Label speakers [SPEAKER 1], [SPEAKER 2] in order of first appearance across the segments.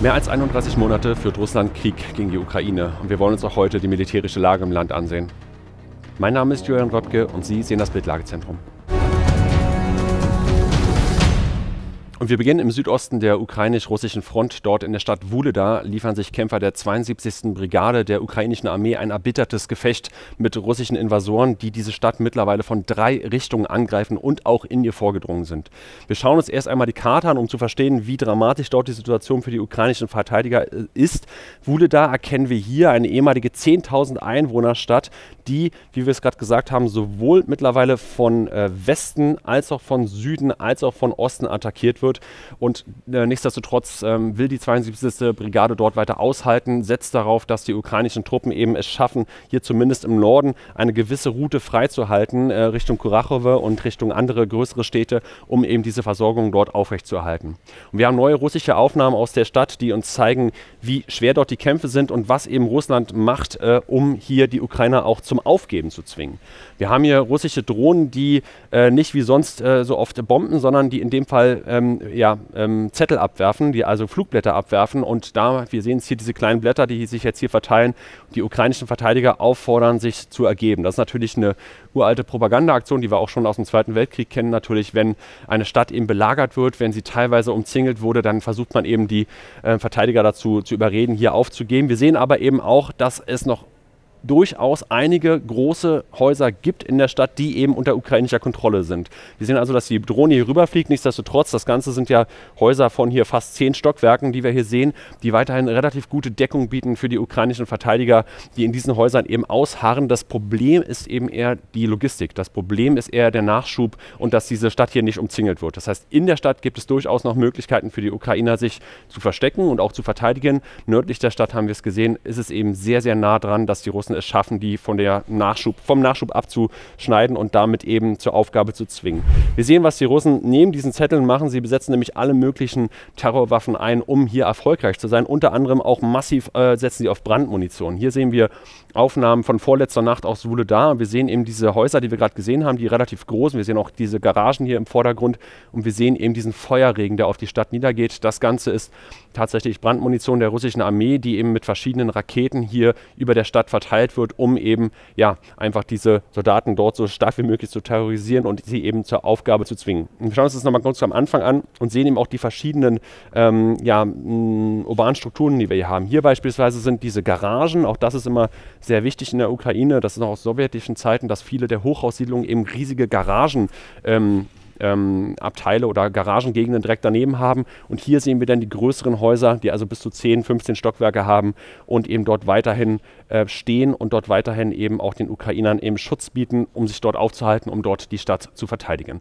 [SPEAKER 1] Mehr als 31 Monate führt Russland Krieg gegen die Ukraine und wir wollen uns auch heute die militärische Lage im Land ansehen. Mein Name ist Julian Röpke und Sie sehen das Bildlagezentrum. Und wir beginnen im Südosten der ukrainisch-russischen Front. Dort in der Stadt Wuleda liefern sich Kämpfer der 72. Brigade der ukrainischen Armee ein erbittertes Gefecht mit russischen Invasoren, die diese Stadt mittlerweile von drei Richtungen angreifen und auch in ihr vorgedrungen sind. Wir schauen uns erst einmal die Karte an, um zu verstehen, wie dramatisch dort die Situation für die ukrainischen Verteidiger äh, ist. Wuleda erkennen wir hier, eine ehemalige 10.000 Einwohnerstadt, die, wie wir es gerade gesagt haben, sowohl mittlerweile von äh, Westen als auch von Süden als auch von Osten attackiert wird. Und äh, nichtsdestotrotz ähm, will die 72. Brigade dort weiter aushalten, setzt darauf, dass die ukrainischen Truppen eben es schaffen, hier zumindest im Norden eine gewisse Route freizuhalten äh, Richtung Kurachowe und Richtung andere größere Städte, um eben diese Versorgung dort aufrechtzuerhalten. Und wir haben neue russische Aufnahmen aus der Stadt, die uns zeigen, wie schwer dort die Kämpfe sind und was eben Russland macht, äh, um hier die Ukrainer auch zum zum Aufgeben zu zwingen. Wir haben hier russische Drohnen, die äh, nicht wie sonst äh, so oft bomben, sondern die in dem Fall ähm, ja, ähm, Zettel abwerfen, die also Flugblätter abwerfen. Und da, wir sehen es hier, diese kleinen Blätter, die sich jetzt hier verteilen, die ukrainischen Verteidiger auffordern, sich zu ergeben. Das ist natürlich eine uralte Propagandaaktion, die wir auch schon aus dem Zweiten Weltkrieg kennen. Natürlich, wenn eine Stadt eben belagert wird, wenn sie teilweise umzingelt wurde, dann versucht man eben die äh, Verteidiger dazu zu überreden, hier aufzugeben. Wir sehen aber eben auch, dass es noch durchaus einige große Häuser gibt in der Stadt, die eben unter ukrainischer Kontrolle sind. Wir sehen also, dass die Drohne hier rüberfliegt. Nichtsdestotrotz, das Ganze sind ja Häuser von hier fast zehn Stockwerken, die wir hier sehen, die weiterhin relativ gute Deckung bieten für die ukrainischen Verteidiger, die in diesen Häusern eben ausharren. Das Problem ist eben eher die Logistik. Das Problem ist eher der Nachschub und dass diese Stadt hier nicht umzingelt wird. Das heißt, in der Stadt gibt es durchaus noch Möglichkeiten für die Ukrainer, sich zu verstecken und auch zu verteidigen. Nördlich der Stadt haben wir es gesehen, ist es eben sehr, sehr nah dran, dass die Russen Russen es schaffen, die von der Nachschub, vom Nachschub abzuschneiden und damit eben zur Aufgabe zu zwingen. Wir sehen, was die Russen neben diesen Zetteln machen. Sie besetzen nämlich alle möglichen Terrorwaffen ein, um hier erfolgreich zu sein. Unter anderem auch massiv äh, setzen sie auf Brandmunition. Hier sehen wir Aufnahmen von vorletzter Nacht aus Wuledar. Wir sehen eben diese Häuser, die wir gerade gesehen haben, die relativ groß sind. Wir sehen auch diese Garagen hier im Vordergrund und wir sehen eben diesen Feuerregen, der auf die Stadt niedergeht. Das Ganze ist tatsächlich Brandmunition der russischen Armee, die eben mit verschiedenen Raketen hier über der Stadt verteilt verteilt wird, um eben ja einfach diese Soldaten dort so stark wie möglich zu terrorisieren und sie eben zur Aufgabe zu zwingen. Wir schauen uns das nochmal kurz am Anfang an und sehen eben auch die verschiedenen ähm, ja, urbanen Strukturen, die wir hier haben. Hier beispielsweise sind diese Garagen, auch das ist immer sehr wichtig in der Ukraine, das ist noch aus sowjetischen Zeiten, dass viele der Hochhaussiedlungen eben riesige Garagen ähm, ähm, Abteile oder Garagengegenden direkt daneben haben. Und hier sehen wir dann die größeren Häuser, die also bis zu 10, 15 Stockwerke haben und eben dort weiterhin äh, stehen und dort weiterhin eben auch den Ukrainern eben Schutz bieten, um sich dort aufzuhalten, um dort die Stadt zu verteidigen.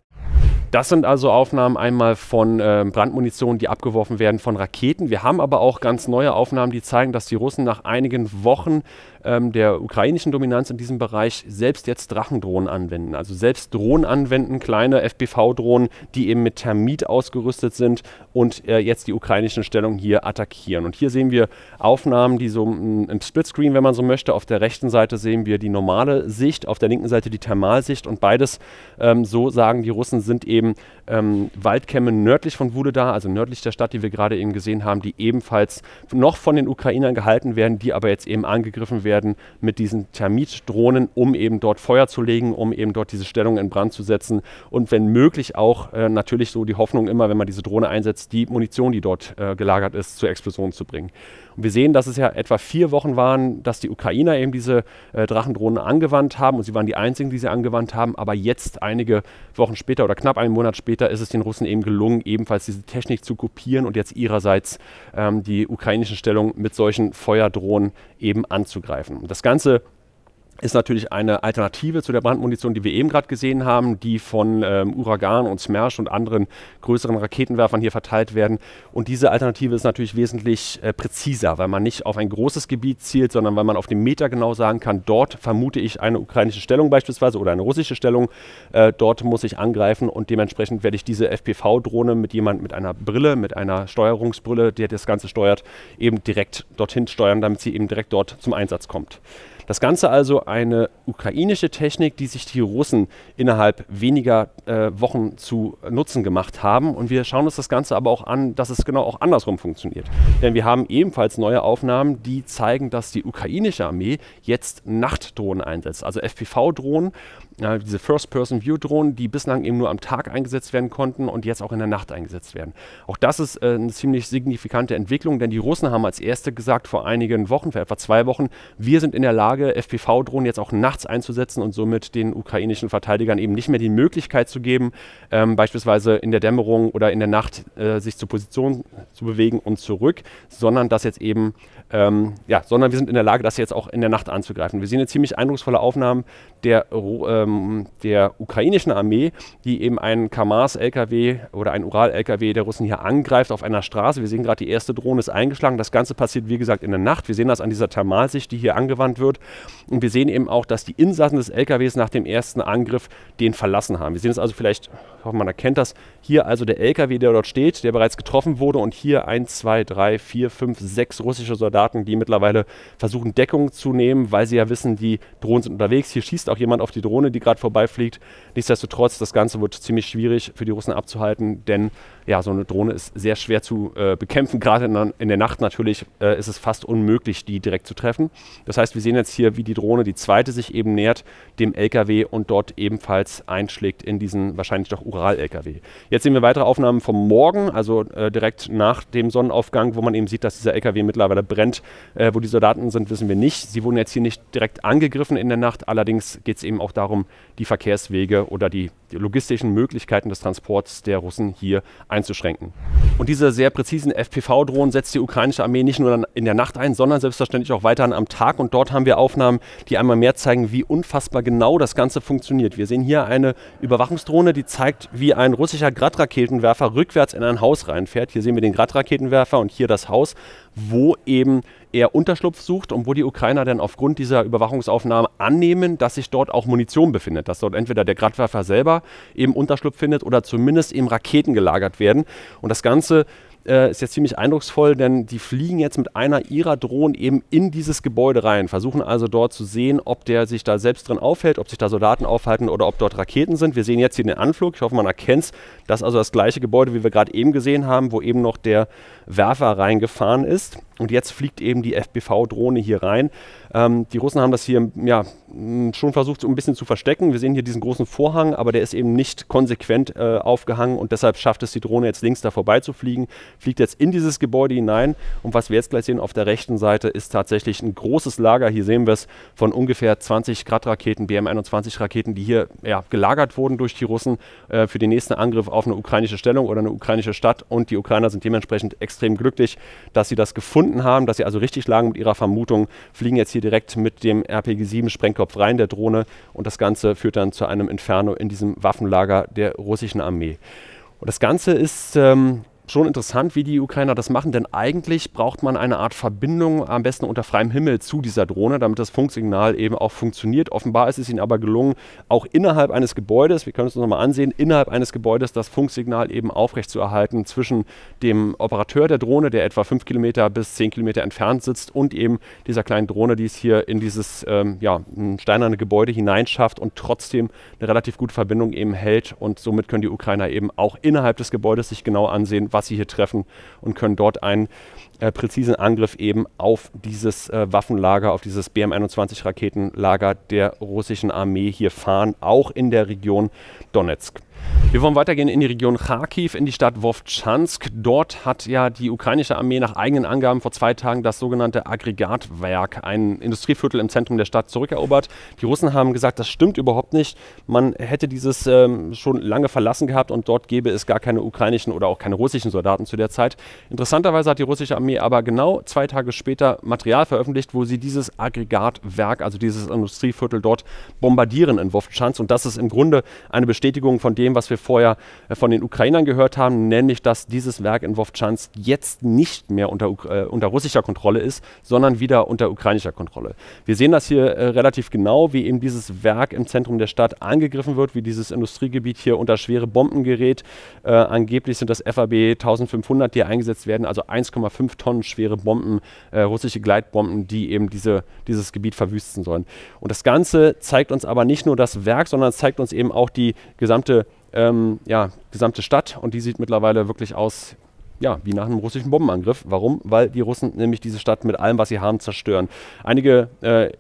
[SPEAKER 1] Das sind also Aufnahmen einmal von äh, Brandmunition, die abgeworfen werden von Raketen. Wir haben aber auch ganz neue Aufnahmen, die zeigen, dass die Russen nach einigen Wochen ähm, der ukrainischen Dominanz in diesem Bereich selbst jetzt Drachendrohnen anwenden. Also selbst Drohnen anwenden, kleine FPV-Drohnen, die eben mit Thermit ausgerüstet sind und äh, jetzt die ukrainischen Stellungen hier attackieren. Und hier sehen wir Aufnahmen, die so mm, im, Splitscreen, wenn man so möchte, auf der rechten Seite sehen wir die normale Sicht, auf der linken Seite die Thermalsicht und beides, ähm, so sagen die Russen, sind eben ähm, Waldkämme nördlich von Wuleda, also nördlich der Stadt, die wir gerade eben gesehen haben, die ebenfalls noch von den Ukrainern gehalten werden, die aber jetzt eben angegriffen werden werden mit diesen Thermitdrohnen, um eben dort Feuer zu legen, um eben dort diese Stellung in Brand zu setzen und wenn möglich auch äh, natürlich so die Hoffnung immer, wenn man diese Drohne einsetzt, die Munition, die dort äh, gelagert ist, zur Explosion zu bringen. Und wir sehen, dass es ja etwa vier Wochen waren, dass die Ukrainer eben diese äh, Drachendrohnen angewandt haben und sie waren die einzigen, die sie angewandt haben. Aber jetzt, einige Wochen später oder knapp einen Monat später, ist es den Russen eben gelungen, ebenfalls diese Technik zu kopieren und jetzt ihrerseits ähm, die ukrainischen Stellungen mit solchen Feuerdrohnen eben anzugreifen. Und das Ganze ist natürlich eine Alternative zu der Brandmunition, die wir eben gerade gesehen haben, die von ähm, Uragan und Smersh und anderen größeren Raketenwerfern hier verteilt werden. Und diese Alternative ist natürlich wesentlich äh, präziser, weil man nicht auf ein großes Gebiet zielt, sondern weil man auf dem Meter genau sagen kann, dort vermute ich eine ukrainische Stellung beispielsweise oder eine russische Stellung, äh, dort muss ich angreifen und dementsprechend werde ich diese FPV-Drohne mit jemand mit einer Brille, mit einer Steuerungsbrille, der das Ganze steuert, eben direkt dorthin steuern, damit sie eben direkt dort zum Einsatz kommt. Das Ganze also eine ukrainische Technik, die sich die Russen innerhalb weniger äh, Wochen zu Nutzen gemacht haben. Und wir schauen uns das Ganze aber auch an, dass es genau auch andersrum funktioniert. Denn wir haben ebenfalls neue Aufnahmen, die zeigen, dass die ukrainische Armee jetzt Nachtdrohnen einsetzt, also FPV-Drohnen, äh, diese First-Person-View-Drohnen, die bislang eben nur am Tag eingesetzt werden konnten und jetzt auch in der Nacht eingesetzt werden. Auch das ist äh, eine ziemlich signifikante Entwicklung, denn die Russen haben als erste gesagt vor einigen Wochen, vor etwa zwei Wochen, wir sind in der Lage, FPV-Drohnen jetzt auch nachts einzusetzen und somit den ukrainischen Verteidigern eben nicht mehr die Möglichkeit zu geben, ähm, beispielsweise in der Dämmerung oder in der Nacht äh, sich zur Position zu bewegen und zurück, sondern das jetzt eben, ähm, ja, sondern wir sind in der Lage, das jetzt auch in der Nacht anzugreifen. Wir sehen jetzt ziemlich eindrucksvolle Aufnahmen der äh, ähm, der ukrainischen Armee, die eben einen Kamaz-LKW oder einen Ural-LKW der Russen hier angreift auf einer Straße. Wir sehen gerade, die erste Drohne ist eingeschlagen. Das Ganze passiert, wie gesagt, in der Nacht. Wir sehen das an dieser Thermalsicht, die hier angewandt wird. Und wir sehen eben auch, dass die Insassen des LKWs nach dem ersten Angriff den verlassen haben. Wir sehen es also vielleicht, ich hoffe, man erkennt das, hier also der LKW, der dort steht, der bereits getroffen wurde und hier 1, 2, 3, 4, 5, 6 russische Soldaten, die mittlerweile versuchen, Deckung zu nehmen, weil sie ja wissen, die Drohnen sind unterwegs. Hier schießt auch jemand auf die Drohne, die die gerade vorbeifliegt. Nichtsdestotrotz, das Ganze wird ziemlich schwierig für die Russen abzuhalten, denn ja, so eine Drohne ist sehr schwer zu äh, bekämpfen. Gerade in, in, der Nacht natürlich äh, ist es fast unmöglich, die direkt zu treffen. Das heißt, wir sehen jetzt hier, wie die Drohne, die zweite, sich eben nähert dem LKW und dort ebenfalls einschlägt in diesen wahrscheinlich doch Ural-LKW. Jetzt sehen wir weitere Aufnahmen vom Morgen, also äh, direkt nach dem Sonnenaufgang, wo man eben sieht, dass dieser LKW mittlerweile brennt. Äh, wo die Soldaten sind, wissen wir nicht. Sie wurden jetzt hier nicht direkt angegriffen in der Nacht. Allerdings geht es eben auch darum, die Verkehrswege oder die die logistischen Möglichkeiten des Transports der Russen hier einzuschränken. Und diese sehr präzisen FPV-Drohnen setzt die ukrainische Armee nicht nur in der Nacht ein, sondern selbstverständlich auch weiterhin am Tag. Und dort haben wir Aufnahmen, die einmal mehr zeigen, wie unfassbar genau das Ganze funktioniert. Wir sehen hier eine Überwachungsdrohne, die zeigt, wie ein russischer Gradraketenwerfer rückwärts in ein Haus reinfährt. Hier sehen wir den Gradraketenwerfer und hier das Haus, wo eben er Unterschlupf sucht und wo die Ukrainer dann aufgrund dieser Überwachungsaufnahmen annehmen, dass sich dort auch Munition befindet, dass dort entweder der Gradwerfer selber eben Unterschlupf findet oder zumindest eben Raketen gelagert werden. Und das Ganze äh, ist jetzt ziemlich eindrucksvoll, denn die fliegen jetzt mit einer ihrer Drohnen eben in dieses Gebäude rein, versuchen also dort zu sehen, ob der sich da selbst drin aufhält, ob sich da Soldaten aufhalten oder ob dort Raketen sind. Wir sehen jetzt hier den Anflug, ich hoffe, man erkennt es. Das ist also das gleiche Gebäude, wie wir gerade eben gesehen haben, wo eben noch der Werfer reingefahren ist. Und jetzt fliegt eben die FPV-Drohne hier rein. Ähm, die Russen haben das hier ja, schon versucht, so ein bisschen zu verstecken. Wir sehen hier diesen großen Vorhang, aber der ist eben nicht konsequent äh, aufgehangen und deshalb schafft es die Drohne jetzt links da vorbeizufliegen fliegt jetzt in dieses Gebäude hinein. Und was wir jetzt gleich sehen auf der rechten Seite ist tatsächlich ein großes Lager. Hier sehen wir es von ungefähr 20 Grad-Raketen, BM-21-Raketen, die hier ja, gelagert wurden durch die Russen äh, für den nächsten Angriff auf eine ukrainische Stellung oder eine ukrainische Stadt. Und die Ukrainer sind dementsprechend extrem glücklich, dass sie das gefunden haben, dass sie also richtig lagen mit ihrer Vermutung, fliegen jetzt hier direkt mit dem RPG-7-Sprengkopf rein, der Drohne. Und das Ganze führt dann zu einem Inferno in diesem Waffenlager der russischen Armee. Und das Ganze ist ähm, schon interessant, wie die Ukrainer das machen, denn eigentlich braucht man eine Art Verbindung, am besten unter freiem Himmel, zu dieser Drohne, damit das Funksignal eben auch funktioniert. Offenbar ist es ihnen aber gelungen, auch innerhalb eines Gebäudes, wir können es uns nochmal ansehen, innerhalb eines Gebäudes das Funksignal eben aufrechtzuerhalten zwischen dem Operateur der Drohne, der etwa 5 Kilometer bis 10 Kilometer entfernt sitzt, und eben dieser kleinen Drohne, die es hier in dieses ähm, ja, steinerne Gebäude hineinschafft und trotzdem eine relativ gute Verbindung eben hält. Und somit können die Ukrainer eben auch innerhalb des Gebäudes sich genau ansehen, was was sie hier treffen und können dort einen äh, präzisen Angriff eben auf dieses äh, Waffenlager, auf dieses BM-21-Raketenlager der russischen Armee hier fahren, auch in der Region Donetsk. Wir wollen weitergehen in die Region Kharkiv, in die Stadt Wovchansk. Dort hat ja die ukrainische Armee nach eigenen Angaben vor zwei Tagen das sogenannte Aggregatwerk, ein Industrieviertel im Zentrum der Stadt, zurückerobert. Die Russen haben gesagt, das stimmt überhaupt nicht. Man hätte dieses ähm, schon lange verlassen gehabt und dort gäbe es gar keine ukrainischen oder auch keine russischen Soldaten zu der Zeit. Interessanterweise hat die russische Armee aber genau zwei Tage später Material veröffentlicht, wo sie dieses Aggregatwerk, also dieses Industrieviertel dort bombardieren in Wovchansk. Und das ist im Grunde eine Bestätigung von dem, was wir vorher äh, von den Ukrainern gehört haben, nämlich, dass dieses Werk in Wovchansk jetzt nicht mehr unter, äh, unter russischer Kontrolle ist, sondern wieder unter ukrainischer Kontrolle. Wir sehen das hier äh, relativ genau, wie eben dieses Werk im Zentrum der Stadt angegriffen wird, wie dieses Industriegebiet hier unter schwere Bomben gerät. Äh, angeblich sind das FAB 1500, die eingesetzt werden, also 1,5 Tonnen schwere Bomben, äh, russische Gleitbomben, die eben diese, dieses Gebiet verwüsten sollen. Und das Ganze zeigt uns aber nicht nur das Werk, sondern zeigt uns eben auch die gesamte ähm, ja, gesamte Stadt und die sieht mittlerweile wirklich aus ja, wie nach einem russischen Bombenangriff. Warum? Weil die Russen nämlich diese Stadt mit allem, was sie haben, zerstören. Einige äh,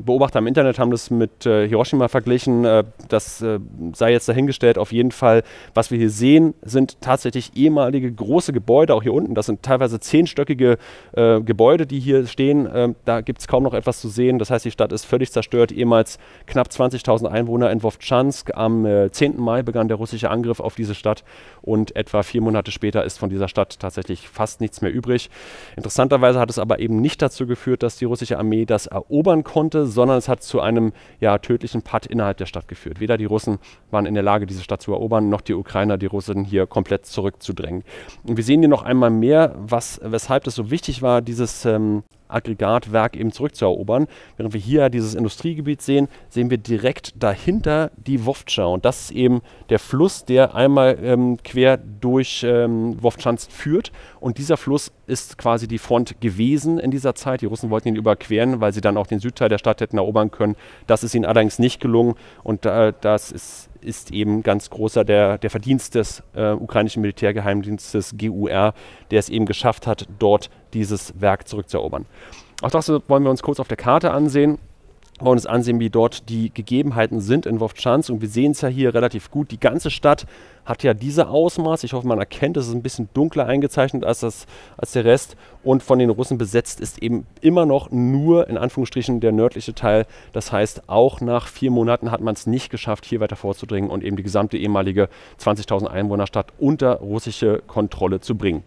[SPEAKER 1] Beobachter im Internet haben das mit äh, Hiroshima verglichen. Äh, das äh, sei jetzt dahingestellt. Auf jeden Fall, was wir hier sehen, sind tatsächlich ehemalige große Gebäude, auch hier unten. Das sind teilweise zehnstöckige äh, Gebäude, die hier stehen. Ähm, da gibt es kaum noch etwas zu sehen. Das heißt, die Stadt ist völlig zerstört. Ehemals knapp 20.000 Einwohner in Wovchansk. Am 10. Äh, Mai begann der russische Angriff auf diese Stadt und etwa vier Monate später ist von dieser Stadt tatsächlich fast nichts mehr übrig. Interessanterweise hat es aber eben nicht dazu geführt, dass die russische Armee das erobern konnte, sondern es hat zu einem ja, tödlichen Patt innerhalb der Stadt geführt. Weder die Russen waren in der Lage, diese Stadt zu erobern, noch die Ukrainer die Russen hier komplett zurückzudrängen. Und wir sehen hier noch einmal mehr, was, weshalb es so wichtig war, dieses ähm, Aggregatwerk eben zurückzuerobern. Während wir hier dieses Industriegebiet sehen, sehen wir direkt dahinter die Wovtscha. Und das ist eben der Fluss, der einmal ähm, quer durch ähm, Wovcansk führt. Und dieser Fluss ist quasi die Front gewesen in dieser Zeit. Die Russen wollten ihn überqueren, weil sie dann auch den Südteil der Stadt hätten erobern können. Das ist ihnen allerdings nicht gelungen. Und äh, das ist ist eben ganz großer der, der Verdienst des äh, ukrainischen Militärgeheimdienstes GUR, der es eben geschafft hat, dort dieses Werk zurückzuerobern. Auch das wollen wir uns kurz auf der Karte ansehen. Wir wollen uns ansehen, wie dort die Gegebenheiten sind in Wovchansk. Und wir sehen es ja hier relativ gut. Die ganze Stadt hat ja diese Ausmaß. Ich hoffe, man erkennt, es ist ein bisschen dunkler eingezeichnet als, das, als der Rest. Und von den Russen besetzt ist eben immer noch nur, in Anführungsstrichen, der nördliche Teil. Das heißt, auch nach vier Monaten hat man es nicht geschafft, hier weiter vorzudringen und eben die gesamte ehemalige 20.000 Einwohnerstadt unter russische Kontrolle zu bringen.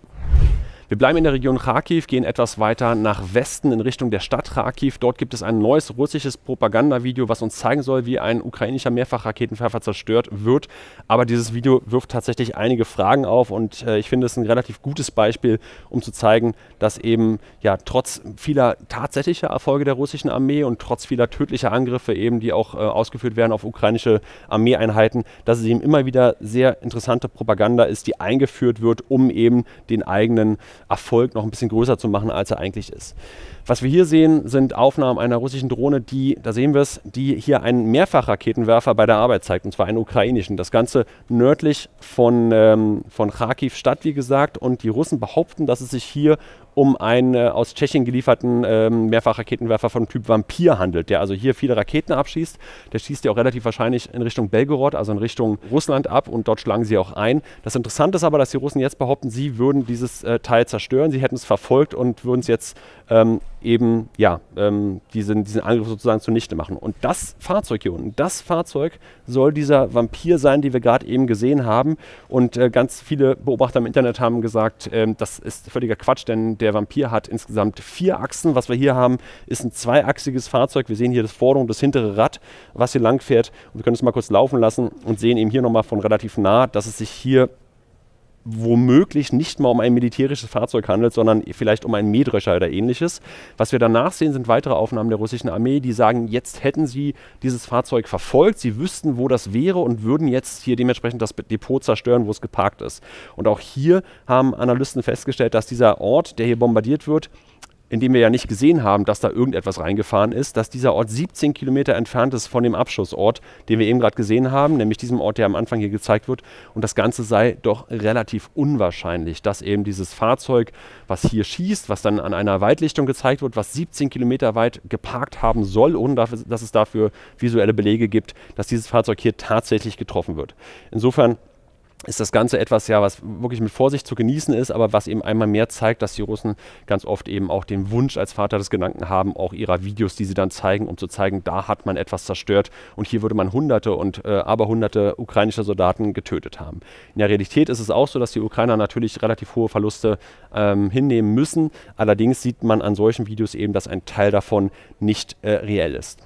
[SPEAKER 1] Wir bleiben in der Region Kharkiv, gehen etwas weiter nach Westen in Richtung der Stadt Kharkiv. Dort gibt es ein neues russisches Propagandavideo, was uns zeigen soll, wie ein ukrainischer Mehrfachraketenwerfer zerstört wird. Aber dieses Video wirft tatsächlich einige Fragen auf und äh, ich finde es ein relativ gutes Beispiel, um zu zeigen, dass eben ja trotz vieler tatsächlicher Erfolge der russischen Armee und trotz vieler tödlicher Angriffe eben, die auch äh, ausgeführt werden auf ukrainische Armeeeinheiten, dass es eben immer wieder sehr interessante Propaganda ist, die eingeführt wird, um eben den eigenen Erfolg noch ein bisschen größer zu machen, als er eigentlich ist. Was wir hier sehen, sind Aufnahmen einer russischen Drohne, die, da sehen wir es, die hier einen Mehrfachraketenwerfer bei der Arbeit zeigt, und zwar einen ukrainischen. Das Ganze nördlich von, ähm, von Kharkiv statt, wie gesagt, und die Russen behaupten, dass es sich hier um einen äh, aus Tschechien gelieferten ähm, Mehrfachraketenwerfer von Typ Vampir handelt, der also hier viele Raketen abschießt. Der schießt ja auch relativ wahrscheinlich in Richtung Belgorod, also in Richtung Russland ab und dort schlagen sie auch ein. Das Interessante ist aber, dass die Russen jetzt behaupten, sie würden dieses äh, Teil Teil zerstören. Sie hätten es verfolgt und würden es jetzt ähm, eben ja, ähm, diesen, diesen Angriff sozusagen zunichte machen. Und das Fahrzeug hier unten, das Fahrzeug soll dieser Vampir sein, den wir gerade eben gesehen haben. Und äh, ganz viele Beobachter im Internet haben gesagt, ähm, das ist völliger Quatsch, denn der Vampir hat insgesamt vier Achsen. Was wir hier haben, ist ein zweiachsiges Fahrzeug. Wir sehen hier das vordere und das hintere Rad, was hier lang fährt. Und wir können es mal kurz laufen lassen und sehen eben hier nochmal von relativ nah, dass es sich hier womöglich nicht mal um ein militärisches Fahrzeug handelt, sondern vielleicht um einen Mähdrescher oder ähnliches. Was wir danach sehen, sind weitere Aufnahmen der russischen Armee, die sagen, jetzt hätten sie dieses Fahrzeug verfolgt, sie wüssten, wo das wäre und würden jetzt hier dementsprechend das Depot zerstören, wo es geparkt ist. Und auch hier haben Analysten festgestellt, dass dieser Ort, der hier bombardiert wird, in dem wir ja nicht gesehen haben, dass da irgendetwas reingefahren ist, dass dieser Ort 17 Kilometer entfernt ist von dem Abschussort, den wir eben gerade gesehen haben, nämlich diesem Ort, der am Anfang hier gezeigt wird. Und das Ganze sei doch relativ unwahrscheinlich, dass eben dieses Fahrzeug, was hier schießt, was dann an einer Weitlichtung gezeigt wird, was 17 Kilometer weit geparkt haben soll, ohne dass es dafür visuelle Belege gibt, dass dieses Fahrzeug hier tatsächlich getroffen wird. Insofern ist das Ganze etwas, ja, was wirklich mit Vorsicht zu genießen ist, aber was eben einmal mehr zeigt, dass die Russen ganz oft eben auch den Wunsch als Vater des Gedanken haben, auch ihrer Videos, die sie dann zeigen, um zu zeigen, da hat man etwas zerstört und hier würde man Hunderte und äh, Aberhunderte ukrainischer Soldaten getötet haben. In der Realität ist es auch so, dass die Ukrainer natürlich relativ hohe Verluste ähm, hinnehmen müssen. Allerdings sieht man an solchen Videos eben, dass ein Teil davon nicht äh, reell ist.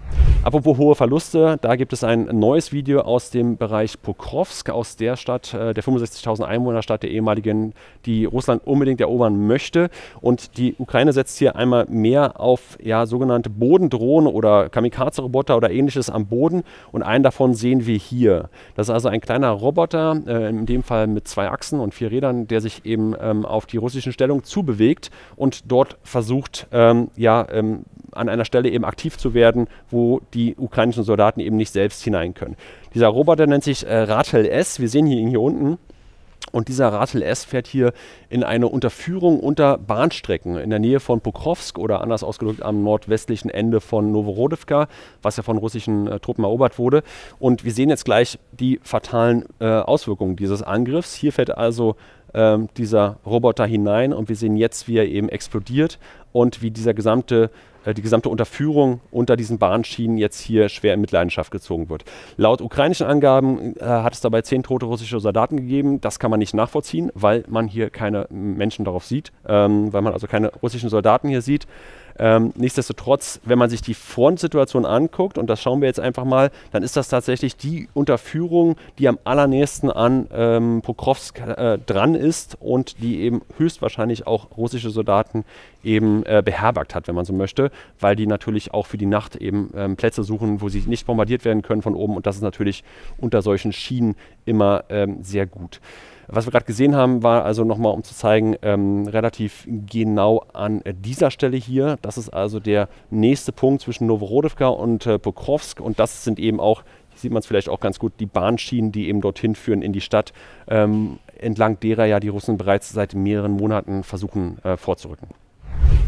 [SPEAKER 1] Apropos hohe Verluste, da gibt es ein neues Video aus dem Bereich Pokrovsk, aus der Stadt, äh, äh, der 65.000 Einwohnerstadt der ehemaligen, die Russland unbedingt erobern möchte. Und die Ukraine setzt hier einmal mehr auf ja, sogenannte Bodendrohnen oder Kamikaze-Roboter oder ähnliches am Boden. Und einen davon sehen wir hier. Das ist also ein kleiner Roboter, äh, in dem Fall mit zwei Achsen und vier Rädern, der sich eben ähm, auf die russischen Stellungen zubewegt und dort versucht, ähm, ja, ähm, an einer Stelle eben aktiv zu werden, wo die ukrainischen Soldaten eben nicht selbst hinein können. Dieser Roboter nennt sich äh, Ratel S. Wir sehen hier ihn hier unten. Und dieser Ratel S fährt hier in eine Unterführung unter Bahnstrecken in der Nähe von Pokrovsk oder anders ausgedrückt am nordwestlichen Ende von Novorodivka, was ja von russischen äh, Truppen erobert wurde. Und wir sehen jetzt gleich die fatalen äh, Auswirkungen dieses Angriffs. Hier fährt also ähm, dieser Roboter hinein und wir sehen jetzt, wie er eben explodiert und wie dieser gesamte äh, die gesamte Unterführung unter diesen Bahnschienen jetzt hier schwer in Mitleidenschaft gezogen wird. Laut ukrainischen Angaben äh, hat es dabei zehn tote russische Soldaten gegeben. Das kann man nicht nachvollziehen, weil man hier keine Menschen darauf sieht, ähm, weil man also keine russischen Soldaten hier sieht. Ähm, nichtsdestotrotz, wenn man sich die Frontsituation anguckt, und das schauen wir jetzt einfach mal, dann ist das tatsächlich die Unterführung, die am allernächsten an ähm, Pokrovsk äh, dran ist und die eben höchstwahrscheinlich auch russische Soldaten eben äh, beherbergt hat, wenn man so möchte, weil die natürlich auch für die Nacht eben ähm, Plätze suchen, wo sie nicht bombardiert werden können von oben. Und das ist natürlich unter solchen Schienen immer ähm, sehr gut. Was wir gerade gesehen haben, war also nochmal, um zu zeigen, ähm, relativ genau an dieser Stelle hier. Das ist also der nächste Punkt zwischen Novorodivka und äh, Pokrovsk. Und das sind eben auch, hier sieht man es vielleicht auch ganz gut, die Bahnschienen, die eben dorthin führen in die Stadt, ähm, entlang derer ja die Russen bereits seit mehreren Monaten versuchen äh, vorzurücken.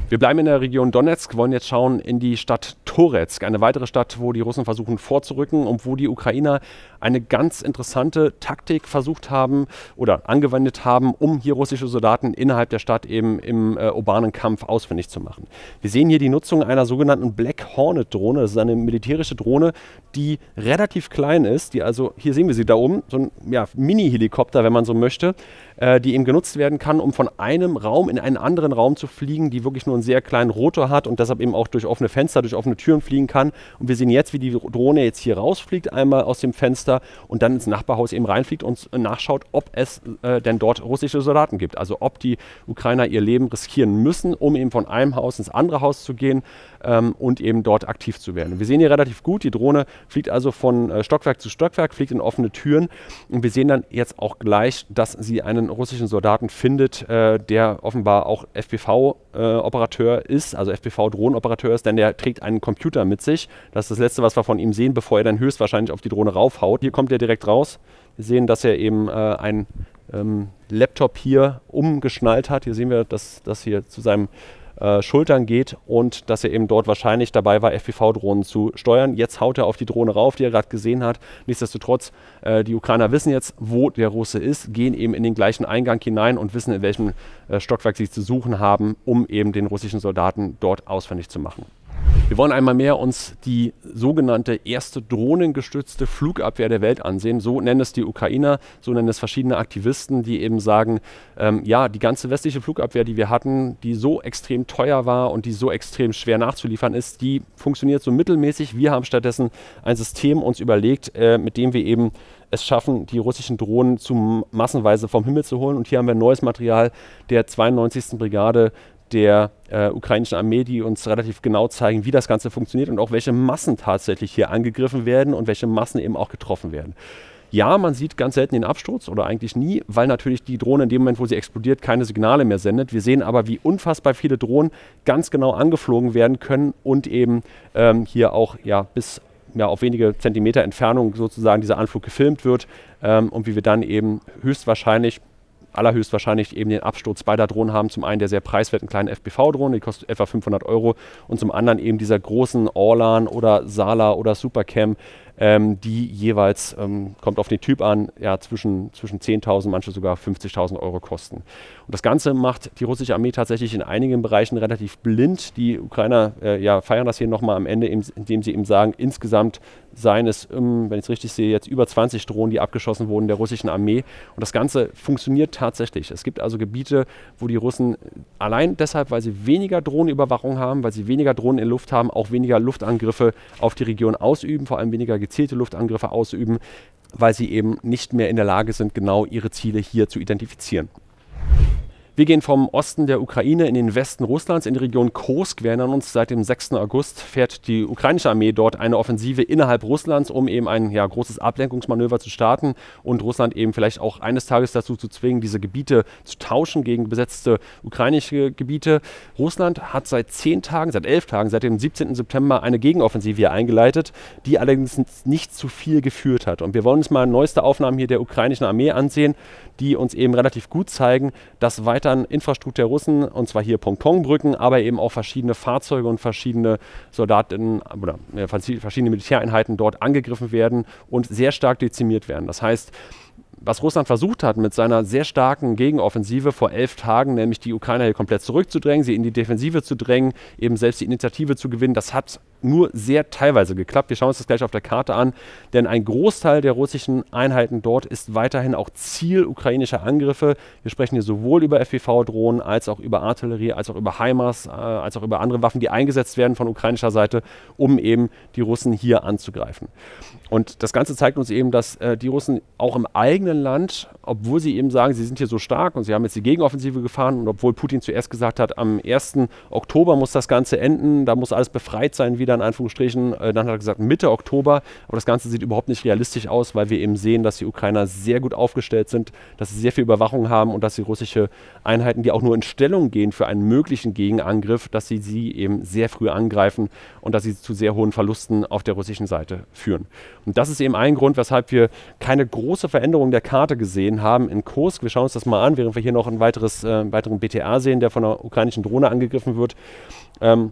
[SPEAKER 1] Wir bleiben in der Region Donetsk, wollen jetzt schauen in die Stadt Toretsk, eine weitere Stadt, wo die Russen versuchen vorzurücken und wo die Ukrainer eine ganz interessante Taktik versucht haben oder angewendet haben, um hier russische Soldaten innerhalb der Stadt eben im äh, urbanen Kampf ausfindig zu machen. Wir sehen hier die Nutzung einer sogenannten Black Hornet Drohne. Das ist eine militärische Drohne, die relativ klein ist, die also, hier sehen wir sie da oben, so ein ja, Mini-Helikopter, wenn man so möchte, äh, die eben genutzt werden kann, um von einem Raum in einen anderen Raum zu fliegen, die wirklich nur einen sehr kleinen Rotor hat und deshalb eben auch durch offene Fenster, durch offene Türen fliegen kann. Und wir sehen jetzt, wie die Drohne jetzt hier rausfliegt, einmal aus dem Fenster und dann ins Nachbarhaus eben reinfliegt und nachschaut, ob es äh, denn dort russische Soldaten gibt. Also ob die Ukrainer ihr Leben riskieren müssen, um eben von einem Haus ins andere Haus zu gehen ähm, und eben dort aktiv zu werden. wir sehen hier relativ gut, die Drohne fliegt also von äh, Stockwerk zu Stockwerk, fliegt in offene Türen und wir sehen dann jetzt auch gleich, dass sie einen russischen Soldaten findet, äh, der offenbar auch FPV-Operateur äh, ist, also FPV-Drohnenoperateur ist, denn der trägt einen Computer mit sich. Das ist das Letzte, was wir von ihm sehen, bevor er dann höchstwahrscheinlich auf die Drohne raufhaut. Hier kommt er direkt raus. Wir sehen, dass er eben äh, ein ähm, Laptop hier umgeschnallt hat. Hier sehen wir, dass das hier zu seinem äh, Schultern geht und dass er eben dort wahrscheinlich dabei war, FPV-Drohnen zu steuern. Jetzt haut er auf die Drohne rauf, die er gerade gesehen hat. Nichtsdestotrotz, äh, die Ukrainer wissen jetzt, wo der Russe ist, gehen eben in den gleichen Eingang hinein und wissen, in welchem äh, Stockwerk sie zu suchen haben, um eben den russischen Soldaten dort ausfindig zu machen. Wir wollen einmal mehr uns die sogenannte erste drohnengestützte Flugabwehr der Welt ansehen. So nennen es die Ukrainer, so nennen es verschiedene Aktivisten, die eben sagen, ähm, ja, die ganze westliche Flugabwehr, die wir hatten, die so extrem teuer war und die so extrem schwer nachzuliefern ist, die funktioniert so mittelmäßig. Wir haben stattdessen ein System uns überlegt, äh, mit dem wir eben es schaffen, die russischen Drohnen zu massenweise vom Himmel zu holen. Und hier haben wir neues Material der 92. Brigade der äh, ukrainischen Armee, die uns relativ genau zeigen, wie das Ganze funktioniert und auch welche Massen tatsächlich hier angegriffen werden und welche Massen eben auch getroffen werden. Ja, man sieht ganz selten den Absturz oder eigentlich nie, weil natürlich die Drohne in dem Moment, wo sie explodiert, keine Signale mehr sendet. Wir sehen aber, wie unfassbar viele Drohnen ganz genau angeflogen werden können und eben ähm, hier auch ja, bis ja, auf wenige Zentimeter Entfernung sozusagen dieser Anflug gefilmt wird ähm, und wie wir dann eben höchstwahrscheinlich allerhöchstwahrscheinlich eben den Absturz beider Drohnen haben. Zum einen der sehr preiswerten kleinen FPV-Drohne, die kostet etwa 500 Euro, und zum anderen eben dieser großen Orlan oder Sala oder Supercam ähm, die jeweils, ähm, kommt auf den Typ an, ja, zwischen, zwischen 10.000, manche sogar 50.000 Euro kosten. Und das Ganze macht die russische Armee tatsächlich in einigen Bereichen relativ blind. Die Ukrainer äh, ja, feiern das hier nochmal am Ende, indem sie eben sagen, insgesamt seien es, ähm, wenn ich es richtig sehe, jetzt über 20 Drohnen, die abgeschossen wurden der russischen Armee. Und das Ganze funktioniert tatsächlich. Es gibt also Gebiete, wo die Russen allein deshalb, weil sie weniger Drohnenüberwachung haben, weil sie weniger Drohnen in Luft haben, auch weniger Luftangriffe auf die Region ausüben, vor allem weniger gezielte Luftangriffe ausüben, weil sie eben nicht mehr in der Lage sind, genau ihre Ziele hier zu identifizieren. Wir gehen vom Osten der Ukraine in den Westen Russlands, in die Region Kursk. Wir erinnern uns, seit dem 6. August fährt die ukrainische Armee dort eine Offensive innerhalb Russlands, um eben ein ja, großes Ablenkungsmanöver zu starten und Russland eben vielleicht auch eines Tages dazu zu zwingen, diese Gebiete zu tauschen gegen besetzte ukrainische Gebiete. Russland hat seit zehn Tagen, seit elf Tagen, seit dem 17. September eine Gegenoffensive hier eingeleitet, die allerdings nicht zu viel geführt hat. Und wir wollen uns mal neueste Aufnahmen hier der ukrainischen Armee ansehen, die uns eben relativ gut zeigen, dass weiter dann Infrastruktur der Russen, und zwar hier Pontonbrücken, aber eben auch verschiedene Fahrzeuge und verschiedene Soldaten oder verschiedene Militäreinheiten dort angegriffen werden und sehr stark dezimiert werden. Das heißt, was Russland versucht hat mit seiner sehr starken Gegenoffensive vor elf Tagen, nämlich die Ukrainer hier komplett zurückzudrängen, sie in die Defensive zu drängen, eben selbst die Initiative zu gewinnen, das hat nur sehr teilweise geklappt. Wir schauen uns das gleich auf der Karte an, denn ein Großteil der russischen Einheiten dort ist weiterhin auch Ziel ukrainischer Angriffe. Wir sprechen hier sowohl über FPV-Drohnen als auch über Artillerie, als auch über HIMARS, äh, als auch über andere Waffen, die eingesetzt werden von ukrainischer Seite, um eben die Russen hier anzugreifen. Und das Ganze zeigt uns eben, dass äh, die Russen auch im eigenen Land, obwohl sie eben sagen, sie sind hier so stark und sie haben jetzt die Gegenoffensive gefahren und obwohl Putin zuerst gesagt hat, am 1. Oktober muss das Ganze enden, da muss alles befreit sein, wieder in Anführungsstrichen, äh, dann hat er gesagt Mitte Oktober, aber das Ganze sieht überhaupt nicht realistisch aus, weil wir eben sehen, dass die Ukrainer sehr gut aufgestellt sind, dass sie sehr viel Überwachung haben und dass die russische Einheiten, die auch nur in Stellung gehen für einen möglichen Gegenangriff, dass sie sie eben sehr früh angreifen und dass sie zu sehr hohen Verlusten auf der russischen Seite führen. Und das ist eben ein Grund, weshalb wir keine große Veränderung der Karte gesehen haben in Kursk. Wir schauen uns das mal an, während wir hier noch ein weiteres, äh, einen weiteren BTA sehen, der von einer ukrainischen Drohne angegriffen wird. Ähm,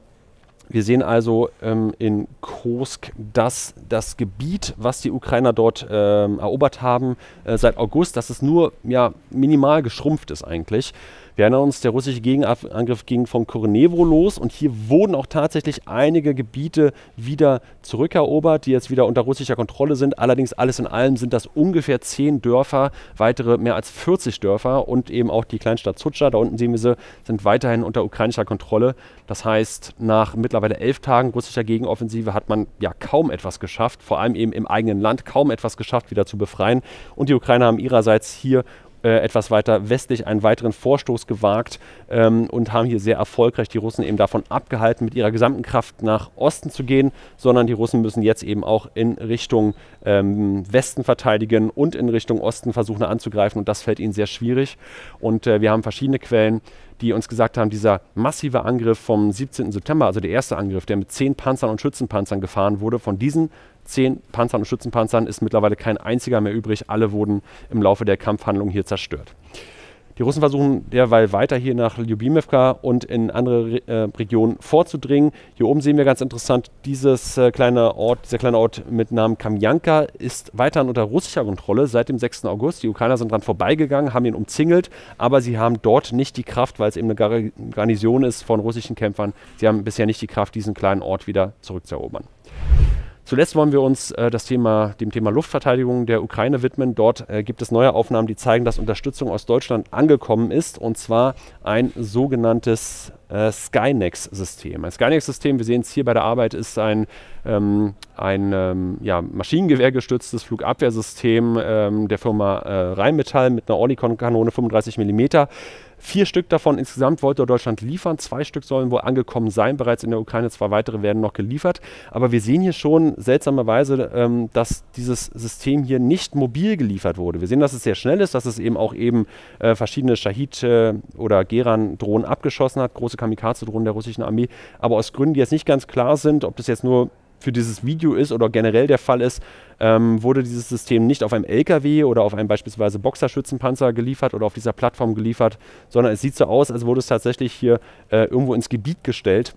[SPEAKER 1] wir sehen also ähm, in Kursk, dass das Gebiet, was die Ukrainer dort ähm, erobert haben äh, seit August, dass es nur ja, minimal geschrumpft ist eigentlich. Wir erinnern uns, der russische Gegenangriff ging von Kornevo los und hier wurden auch tatsächlich einige Gebiete wieder zurückerobert, die jetzt wieder unter russischer Kontrolle sind. Allerdings alles in allem sind das ungefähr zehn Dörfer, weitere mehr als 40 Dörfer und eben auch die Kleinstadt Zutscha, da unten sehen wir sie, sind weiterhin unter ukrainischer Kontrolle. Das heißt, nach mittlerweile elf Tagen russischer Gegenoffensive hat man ja kaum etwas geschafft, vor allem eben im eigenen Land kaum etwas geschafft, wieder zu befreien. Und die Ukrainer haben ihrerseits hier äh, etwas weiter westlich einen weiteren Vorstoß gewagt ähm, und haben hier sehr erfolgreich die Russen eben davon abgehalten, mit ihrer gesamten Kraft nach Osten zu gehen, sondern die Russen müssen jetzt eben auch in Richtung ähm, Westen verteidigen und in Richtung Osten versuchen anzugreifen und das fällt ihnen sehr schwierig. Und äh, wir haben verschiedene Quellen, die uns gesagt haben, dieser massive Angriff vom 17. September, also der erste Angriff, der mit zehn Panzern und Schützenpanzern gefahren wurde, von diesen zehn Panzern und Schützenpanzern ist mittlerweile kein einziger mehr übrig. Alle wurden im Laufe der Kampfhandlung hier zerstört. Die Russen versuchen derweil weiter hier nach Ljubimivka und in andere äh, Regionen vorzudringen. Hier oben sehen wir ganz interessant, dieses, äh, kleine Ort, dieser kleine Ort mit Namen Kamjanka ist weiterhin unter russischer Kontrolle seit dem 6. August. Die Ukrainer sind dran vorbeigegangen, haben ihn umzingelt, aber sie haben dort nicht die Kraft, weil es eben eine Garnison ist von russischen Kämpfern. Sie haben bisher nicht die Kraft, diesen kleinen Ort wieder zurückzuerobern. Zuletzt wollen wir uns äh, das Thema, dem Thema Luftverteidigung der Ukraine widmen. Dort äh, gibt es neue Aufnahmen, die zeigen, dass Unterstützung aus Deutschland angekommen ist, und zwar ein sogenanntes äh, Skynex-System. Ein Skynex-System, wir sehen es hier bei der Arbeit, ist ein, ähm, ein ähm, ja, maschinengewehrgestütztes Flugabwehrsystem ähm, der Firma äh, Rheinmetall mit einer Orlikon-Kanone 35 mm. Vier Stück davon insgesamt wollte Deutschland liefern. Zwei Stück sollen wohl angekommen sein, bereits in der Ukraine. Zwei weitere werden noch geliefert. Aber wir sehen hier schon seltsamerweise, ähm, dass dieses System hier nicht mobil geliefert wurde. Wir sehen, dass es sehr schnell ist, dass es eben auch eben äh, verschiedene Shahid- äh, oder Geran-Drohnen abgeschossen hat, große große Kamikaze-Drohnen der russischen Armee. Aber aus Gründen, die jetzt nicht ganz klar sind, ob das jetzt nur für dieses Video ist oder generell der Fall ist, ähm, wurde dieses System nicht auf einem LKW oder auf einem beispielsweise Boxerschützenpanzer geliefert oder auf dieser Plattform geliefert, sondern es sieht so aus, als wurde es tatsächlich hier äh, irgendwo ins Gebiet gestellt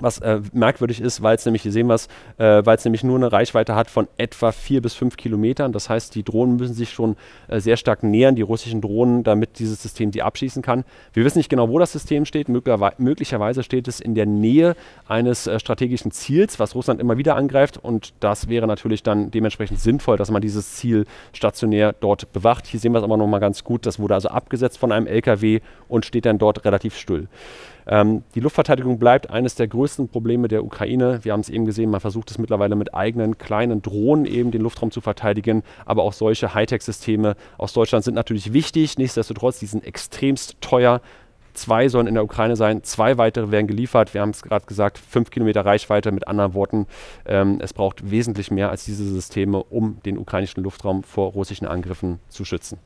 [SPEAKER 1] was äh, merkwürdig ist, weil es nämlich, hier sehen wir es, äh, weil es nämlich nur eine Reichweite hat von etwa vier bis fünf Kilometern. Das heißt, die Drohnen müssen sich schon äh, sehr stark nähern, die russischen Drohnen, damit dieses System sie abschießen kann. Wir wissen nicht genau, wo das System steht. Möglicherweise, möglicherweise steht es in der Nähe eines äh, strategischen Ziels, was Russland immer wieder angreift. Und das wäre natürlich dann dementsprechend sinnvoll, dass man dieses Ziel stationär dort bewacht. Hier sehen wir es aber nochmal ganz gut. Das wurde also abgesetzt von einem LKW und steht dann dort relativ still. Ähm, die Luftverteidigung bleibt eines der größten Probleme der Ukraine. Wir haben es eben gesehen, man versucht es mittlerweile mit eigenen kleinen Drohnen eben den Luftraum zu verteidigen. Aber auch solche Hightech-Systeme aus Deutschland sind natürlich wichtig. Nichtsdestotrotz, die sind extremst teuer. Zwei sollen in der Ukraine sein, zwei weitere werden geliefert. Wir haben es gerade gesagt, fünf Kilometer Reichweite. Mit anderen Worten, ähm, es braucht wesentlich mehr als diese Systeme, um den ukrainischen Luftraum vor russischen Angriffen zu schützen.